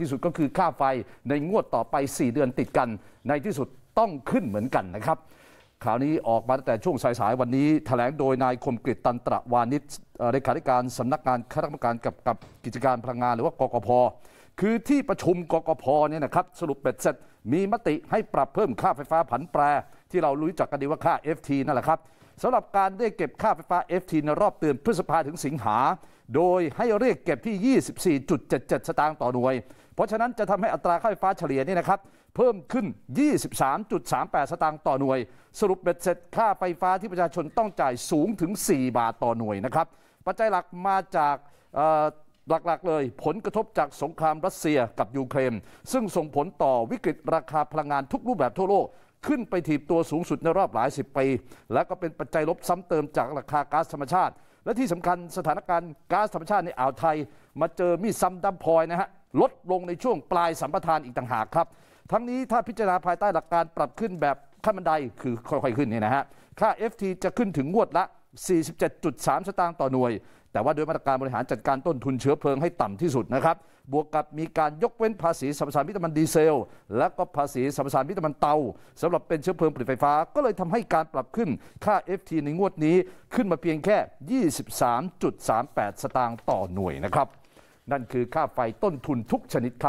ที่สุดก็คือค่าไฟในงวดต่อไป 4 เดือนติดกัน ในที่สุดต้องขึ้นเหมือนกันนะครับข่าวนี้ออกมาตั้งแต่ช่วงสาย ๆ วันนี้ถแถลงโดยนายคมกริตตันตระวานิชเลขาธิการสำนักงานคณะกรรมการกับกับกิจการพลังงานหรือว่า กกพ คือที่ประชุมกกพเนี่ยนะครับ สรุปเป็ดเสร็จมีมติให้ปรับเพิ่มค่าไฟฟ้าผันแปร ที่เรารู้จักกันดีว่าค่า FT นั่นแหละครับสำหรับการเรียกเก็บค่าไฟฟ้า FT ในรอบเตือน พฤษภาถึงสิงหา โดยให้เรียกเก็บที่ 24.77 สตางค์ต่อหน่วย เพราะฉะนั้นจะทำให้อัตราค่าไฟฟ้าเฉลี่ยนี่นะครับ เพิ่มขึ้น 23.38 สตางค์ต่อหน่วย สรุปเบ็ดเสร็จค่าไฟฟ้าที่ประชาชนต้องจ่ายสูงถึง 4 บาทต่อหน่วยนะครับ ปัจจัยหลักมาจากหลักๆเลยผลกระทบจากสงครามรัสเซียกับยูเครน ซึ่งส่งผลต่อวิกฤตราคาพลังงานทุกรูปแบบทั่วโลกขึ้นไปถีบตัวสูงสุดในรอบหลายสิบปีและก็เป็นปัจจัยลบซ้ำเติมจากราคาก๊าซธรรมชาติ และที่สำคัญสถานการณ์ก๊าซธรรมชาติในอ่าวไทย มาเจอมีซ้ำดั้พลอยนะฮะลดลงในช่วงปลายสัมปทานอีกต่างหากครับ ทั้งนี้ถ้าพิจารณาภายใต้หลักการปรับขึ้นแบบขั้นบันไดคือค่อยๆขึ้นเนี่ยนะฮะค่า FT จะขึ้นถึงงวดละ 47.3 สตางค์ต่อหน่วย แต่ว่าโดยมาตรการบริหารจัดการต้นทุนเชื้อเพลิงให้ต่ำที่สุดนะครับบวกกับมีการยกเว้นภาษีสัรปสานมิตมันดีเซล และก็ภาษีสัรปสานมิตมันเตาสำหรับเป็นเชื้อเพลิงผลิตไฟฟ้า ก็เลยทำให้การปรับขึ้นค่า FT ในงวดนี้ ขึ้นมาเพียงแค่ 23.38 สตางค์ต่อหน่วยนะครับ นั่นคือค่าไฟต้นทุนทุกชนิดครับ